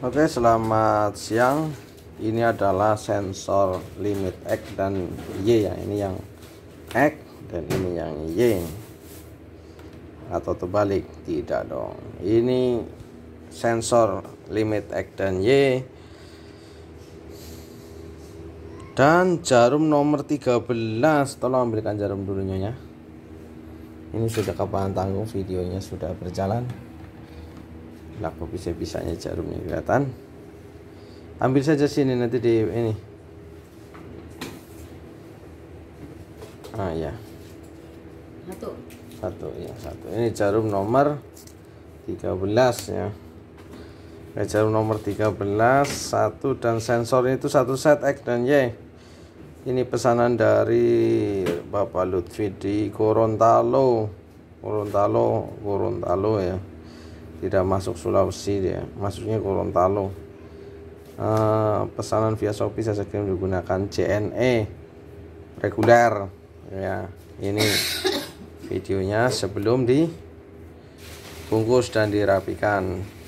Oke selamat siang ini adalah sensor limit X dan Y ya ini yang X dan ini yang Y atau terbalik tidak dong ini sensor limit X dan Y dan jarum nomor 13 tolong ambilkan jarum dulunya ya ini sudah kapan tanggung videonya sudah berjalan lah kok bisa-bisanya jarumnya kelihatan ambil saja sini nanti di ini ah ya satu satu ya satu ini jarum nomor 13 ya ini jarum nomor 13 satu dan sensor itu satu set X dan Y ini pesanan dari Bapak Lutfi di Gorontalo Gorontalo Gorontalo ya tidak masuk Sulawesi dia masuknya Gorontalo uh, pesanan via Shopee saya kirim menggunakan JNE reguler ya ini videonya sebelum dibungkus dan dirapikan